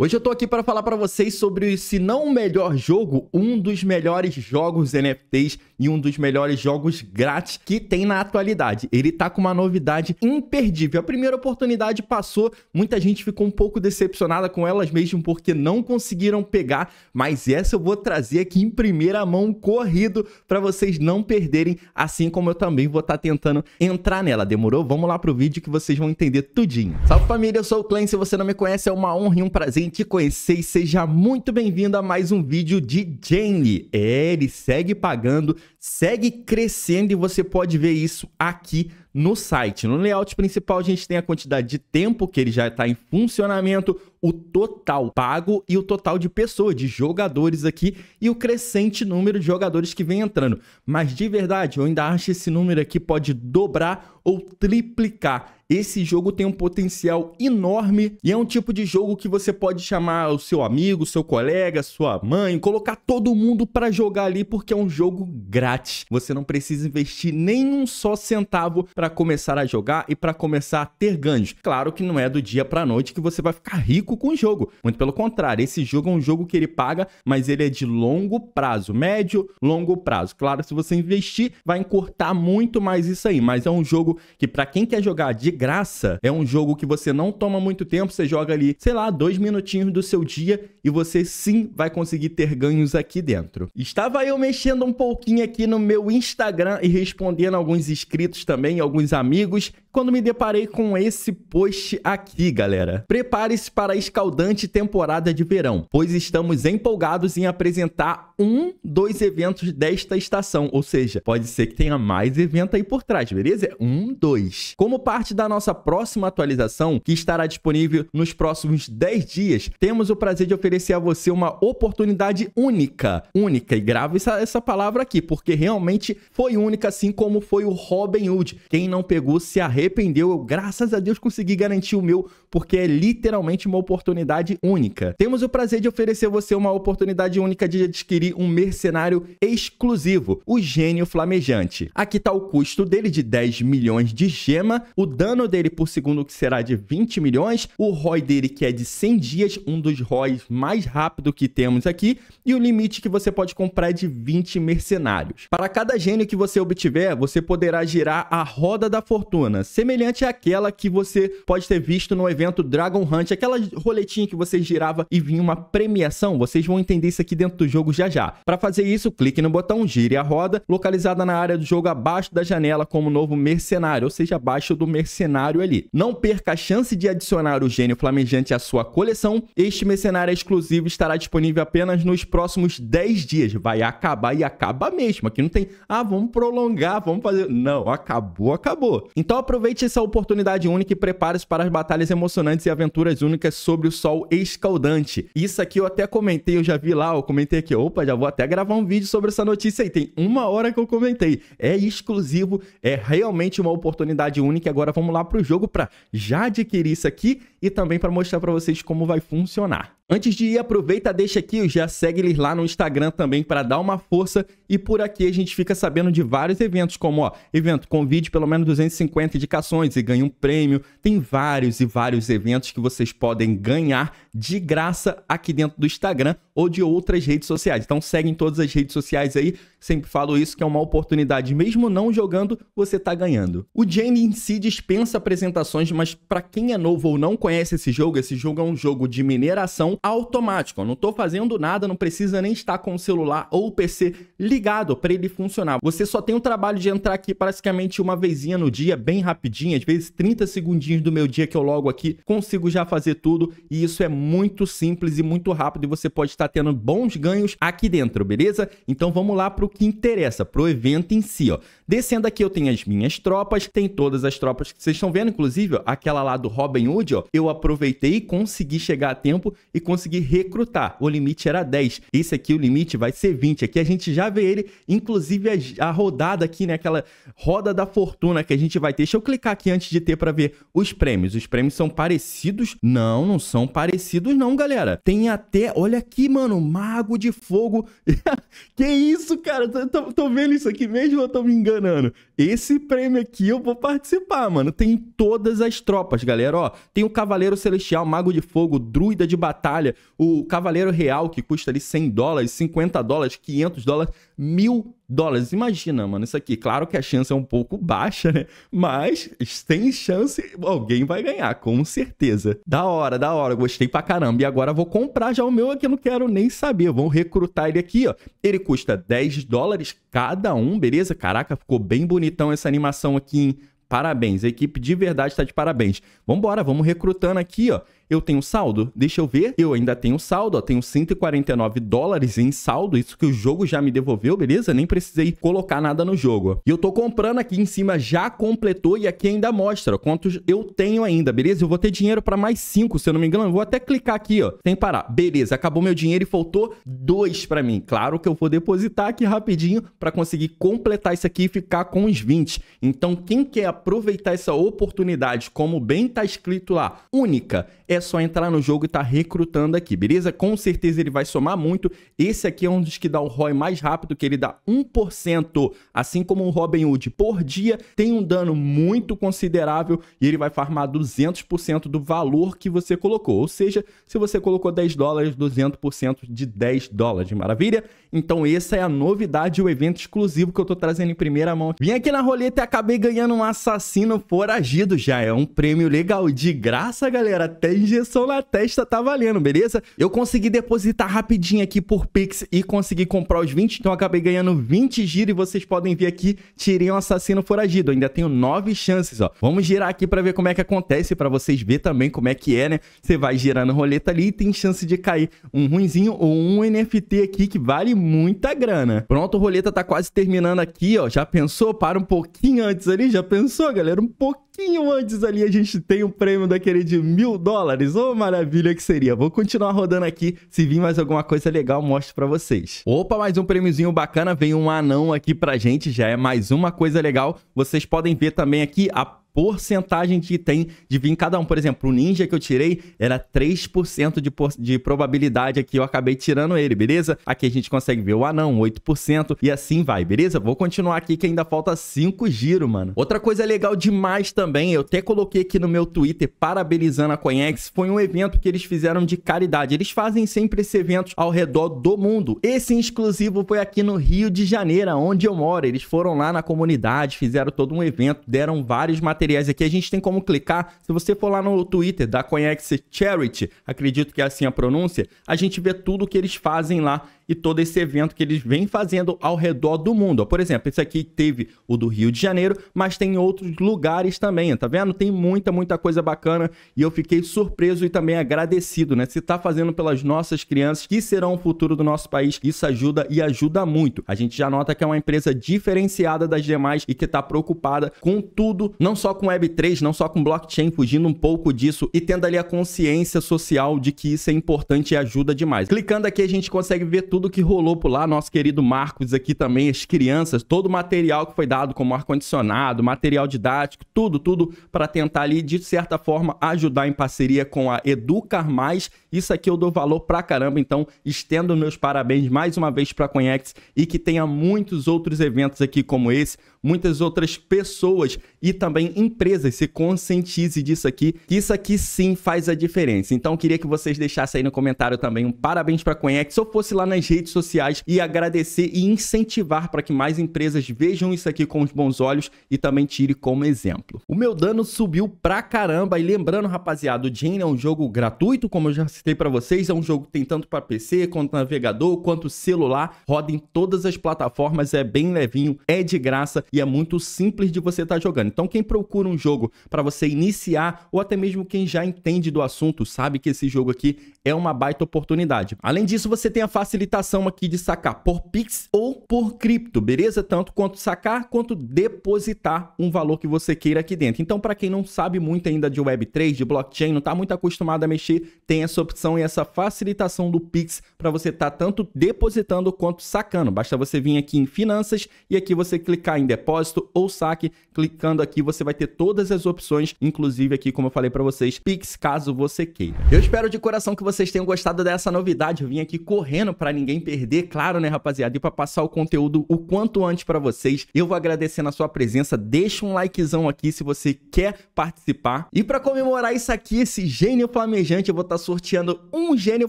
Hoje eu tô aqui para falar para vocês sobre, se não o melhor jogo, um dos melhores jogos NFTs e um dos melhores jogos grátis que tem na atualidade. Ele tá com uma novidade imperdível. A primeira oportunidade passou, muita gente ficou um pouco decepcionada com elas mesmo porque não conseguiram pegar, mas essa eu vou trazer aqui em primeira mão corrido para vocês não perderem, assim como eu também vou estar tá tentando entrar nela. Demorou? Vamos lá pro vídeo que vocês vão entender tudinho. Salve família, eu sou o Clancy, se você não me conhece é uma honra e um prazer bem te conhecer e seja muito bem-vindo a mais um vídeo de Jane. É, ele segue pagando, segue crescendo e você pode ver isso aqui no site. No layout principal, a gente tem a quantidade de tempo que ele já está em funcionamento, o total pago e o total de pessoas, de jogadores aqui e o crescente número de jogadores que vem entrando. Mas de verdade, eu ainda acho esse número aqui pode dobrar ou triplicar. Esse jogo tem um potencial enorme e é um tipo de jogo que você pode chamar o seu amigo, seu colega, sua mãe, colocar todo mundo para jogar ali porque é um jogo grátis. Você não precisa investir nem um só centavo para começar a jogar e para começar a ter ganhos. Claro que não é do dia para noite que você vai ficar rico com o jogo. Muito pelo contrário, esse jogo é um jogo que ele paga, mas ele é de longo prazo, médio, longo prazo. Claro, se você investir, vai encurtar muito mais isso aí, mas é um jogo que para quem quer jogar de graça. É um jogo que você não toma muito tempo, você joga ali, sei lá, dois minutinhos do seu dia e você sim vai conseguir ter ganhos aqui dentro. Estava eu mexendo um pouquinho aqui no meu Instagram e respondendo alguns inscritos também, alguns amigos, quando me deparei com esse post aqui, galera. Prepare-se para a escaldante temporada de verão, pois estamos empolgados em apresentar um, dois eventos desta estação, ou seja, pode ser que tenha mais evento aí por trás, beleza? É um, dois. Como parte da nossa próxima atualização, que estará disponível nos próximos 10 dias, temos o prazer de oferecer a você uma oportunidade única. Única, e grave essa, essa palavra aqui, porque realmente foi única, assim como foi o Robin Hood. Quem não pegou se arrependeu. Eu, graças a Deus, consegui garantir o meu, porque é literalmente uma oportunidade única. Temos o prazer de oferecer a você uma oportunidade única de adquirir um mercenário exclusivo, o Gênio Flamejante. Aqui está o custo dele de 10 milhões de gema, o dano ano dele por segundo, que será de 20 milhões, o ROI dele, que é de 100 dias, um dos ROIs mais rápido que temos aqui, e o limite que você pode comprar é de 20 mercenários. Para cada gênio que você obtiver, você poderá girar a roda da fortuna, semelhante àquela que você pode ter visto no evento Dragon Hunt, aquela roletinha que você girava e vinha uma premiação, vocês vão entender isso aqui dentro do jogo já já. Para fazer isso, clique no botão Gire a Roda, localizada na área do jogo abaixo da janela como novo mercenário, ou seja, abaixo do mercenário mercenário ali. Não perca a chance de adicionar o gênio flamejante à sua coleção. Este mercenário exclusivo estará disponível apenas nos próximos 10 dias. Vai acabar e acaba mesmo. Aqui não tem, ah, vamos prolongar, vamos fazer. Não, acabou, acabou. Então aproveite essa oportunidade única e prepare-se para as batalhas emocionantes e aventuras únicas sobre o sol escaldante. Isso aqui eu até comentei, eu já vi lá, eu comentei aqui, opa, já vou até gravar um vídeo sobre essa notícia aí. Tem uma hora que eu comentei. É exclusivo, é realmente uma oportunidade única. Agora vamos lá lá para o jogo para já adquirir isso aqui e também para mostrar para vocês como vai funcionar. Antes de ir, aproveita, deixa aqui, já segue eles lá no Instagram também para dar uma força e por aqui a gente fica sabendo de vários eventos, como ó, evento convide pelo menos 250 indicações e ganha um prêmio. Tem vários e vários eventos que vocês podem ganhar de graça aqui dentro do Instagram ou de outras redes sociais. Então segue em todas as redes sociais aí. Sempre falo isso que é uma oportunidade, mesmo não jogando, você tá ganhando. O Jamie em si dispensa apresentações, mas para quem é novo ou não conhece esse jogo, esse jogo é um jogo de mineração automático. Eu não estou fazendo nada, não precisa nem estar com o celular ou o PC ligado para ele funcionar. Você só tem o trabalho de entrar aqui praticamente uma vezinha no dia, bem rapidinho, às vezes 30 segundinhos do meu dia que eu logo aqui consigo já fazer tudo e isso é muito simples e muito rápido e você pode estar tendo bons ganhos aqui dentro, beleza? Então vamos lá para o que interessa, para o evento em si, ó. Descendo aqui eu tenho as minhas tropas, tem todas as tropas que vocês estão vendo, inclusive ó, aquela lá do Robin Hood, ó, eu aproveitei, e consegui chegar a tempo e conseguir recrutar. O limite era 10. Esse aqui, o limite vai ser 20. Aqui a gente já vê ele, inclusive a, a rodada aqui, né? Aquela roda da fortuna que a gente vai ter. Deixa eu clicar aqui antes de ter para ver os prêmios. Os prêmios são parecidos? Não, não são parecidos não, galera. Tem até, olha aqui, mano, Mago de Fogo. que isso, cara? Tô, tô vendo isso aqui mesmo ou eu tô me enganando? Esse prêmio aqui eu vou participar, mano. Tem todas as tropas, galera. Ó, tem o Cavaleiro Celestial, Mago de Fogo, Druida de Batalha, Austrália, o Cavaleiro Real, que custa ali 100 dólares, 50 dólares, 500 dólares, 1000 dólares. Imagina, mano, isso aqui. Claro que a chance é um pouco baixa, né? Mas tem chance, alguém vai ganhar, com certeza. Da hora, da hora, gostei pra caramba. E agora vou comprar já o meu aqui, não quero nem saber. vamos recrutar ele aqui, ó. Ele custa 10 dólares cada um, beleza? Caraca, ficou bem bonitão essa animação aqui, hein? Parabéns, a equipe de verdade está de parabéns. Vambora, vamos recrutando aqui, ó eu tenho saldo? Deixa eu ver. Eu ainda tenho saldo, ó, tenho 149 dólares em saldo, isso que o jogo já me devolveu, beleza? Nem precisei colocar nada no jogo. E eu tô comprando aqui em cima, já completou e aqui ainda mostra quantos eu tenho ainda, beleza? Eu vou ter dinheiro para mais 5, se eu não me engano. Eu vou até clicar aqui, ó, sem parar. Beleza, acabou meu dinheiro e faltou 2 para mim. Claro que eu vou depositar aqui rapidinho para conseguir completar isso aqui e ficar com os 20. Então, quem quer aproveitar essa oportunidade, como bem tá escrito lá, única, é é só entrar no jogo e tá recrutando aqui, beleza? Com certeza ele vai somar muito. Esse aqui é um dos que dá o ROI mais rápido, que ele dá 1%, assim como o Robin Hood por dia, tem um dano muito considerável e ele vai farmar 200% do valor que você colocou. Ou seja, se você colocou 10 dólares, 200% de 10 dólares, maravilha? Então essa é a novidade, o evento exclusivo que eu tô trazendo em primeira mão. Vim aqui na roleta e acabei ganhando um assassino foragido já, é um prêmio legal de graça, galera. Tem injeção na testa tá valendo, beleza? Eu consegui depositar rapidinho aqui por Pix e consegui comprar os 20, então acabei ganhando 20 giros e vocês podem ver aqui, tirei um assassino foragido. Eu ainda tenho 9 chances, ó. Vamos girar aqui pra ver como é que acontece, pra vocês ver também como é que é, né? Você vai girando roleta ali e tem chance de cair um ruinzinho ou um NFT aqui que vale muita grana. Pronto, roleta tá quase terminando aqui, ó. Já pensou? Para um pouquinho antes ali, já pensou, galera? Um pouquinho antes ali a gente tem o um prêmio daquele de mil dólares dólares. Ô, oh, maravilha que seria. Vou continuar rodando aqui. Se vir mais alguma coisa legal, mostro pra vocês. Opa, mais um prêmiozinho bacana. Vem um anão aqui pra gente. Já é mais uma coisa legal. Vocês podem ver também aqui a porcentagem que tem de vir cada um. Por exemplo, o ninja que eu tirei era 3% de, por... de probabilidade aqui, eu acabei tirando ele, beleza? Aqui a gente consegue ver o anão, 8%, e assim vai, beleza? Vou continuar aqui que ainda falta 5 giros, mano. Outra coisa legal demais também, eu até coloquei aqui no meu Twitter, parabenizando a Coinex, foi um evento que eles fizeram de caridade. Eles fazem sempre esse evento ao redor do mundo. Esse exclusivo foi aqui no Rio de Janeiro, onde eu moro. Eles foram lá na comunidade, fizeram todo um evento, deram vários materiais materiais aqui, a gente tem como clicar. Se você for lá no Twitter da Conex Charity, acredito que é assim a pronúncia, a gente vê tudo que eles fazem lá e todo esse evento que eles vêm fazendo ao redor do mundo. Por exemplo, esse aqui teve o do Rio de Janeiro, mas tem outros lugares também, tá vendo? Tem muita, muita coisa bacana e eu fiquei surpreso e também agradecido, né? Se tá fazendo pelas nossas crianças que serão o futuro do nosso país, isso ajuda e ajuda muito. A gente já nota que é uma empresa diferenciada das demais e que tá preocupada com tudo, não só com Web3, não só com blockchain, fugindo um pouco disso e tendo ali a consciência social de que isso é importante e ajuda demais. Clicando aqui a gente consegue ver tudo tudo que rolou por lá, nosso querido Marcos aqui também, as crianças, todo o material que foi dado, como ar-condicionado, material didático, tudo, tudo, para tentar ali, de certa forma, ajudar em parceria com a Educar Mais. Isso aqui eu dou valor pra caramba, então estendo meus parabéns mais uma vez para a Conex e que tenha muitos outros eventos aqui como esse, muitas outras pessoas e também empresas se conscientize disso aqui, que isso aqui sim faz a diferença. Então queria que vocês deixassem aí no comentário também um parabéns para a Conex. Se eu fosse lá nas redes sociais e agradecer e incentivar para que mais empresas vejam isso aqui com os bons olhos e também tire como exemplo. O meu dano subiu pra caramba e lembrando, rapaziada, o Jane é um jogo gratuito, como eu já citei para vocês, é um jogo que tem tanto para PC, quanto navegador, quanto celular, roda em todas as plataformas, é bem levinho, é de graça e é muito simples de você estar tá jogando. Então quem procura um jogo para você iniciar ou até mesmo quem já entende do assunto, sabe que esse jogo aqui é uma baita oportunidade. Além disso, você tem a facilitação cotação aqui de sacar por Pix ou por cripto, beleza? Tanto quanto sacar quanto depositar um valor que você queira aqui dentro. Então, para quem não sabe muito ainda de Web3, de blockchain, não está muito acostumado a mexer, tem essa opção e essa facilitação do Pix para você estar tá tanto depositando quanto sacando. Basta você vir aqui em finanças e aqui você clicar em depósito ou saque. Clicando aqui, você vai ter todas as opções, inclusive aqui, como eu falei para vocês, Pix, caso você queira. Eu espero de coração que vocês tenham gostado dessa novidade. Eu vim aqui correndo para ninguém ninguém perder, claro, né, rapaziada? E para passar o conteúdo o quanto antes para vocês, eu vou agradecer na sua presença. Deixa um likezão aqui se você quer participar. E para comemorar isso aqui, esse gênio flamejante, eu vou estar tá sorteando um gênio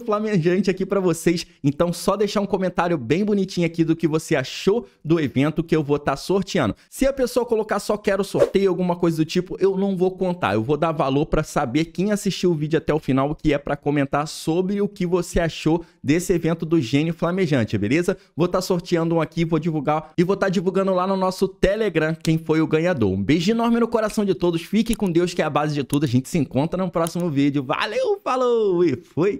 flamejante aqui para vocês. Então, só deixar um comentário bem bonitinho aqui do que você achou do evento que eu vou estar tá sorteando. Se a pessoa colocar só quero sorteio, alguma coisa do tipo, eu não vou contar. Eu vou dar valor para saber quem assistiu o vídeo até o final, que é para comentar sobre o que você achou desse evento do gênio flamejante, beleza? Vou estar tá sorteando um aqui, vou divulgar e vou estar tá divulgando lá no nosso Telegram quem foi o ganhador. Um beijo enorme no coração de todos, fique com Deus que é a base de tudo. A gente se encontra no próximo vídeo. Valeu, falou e fui!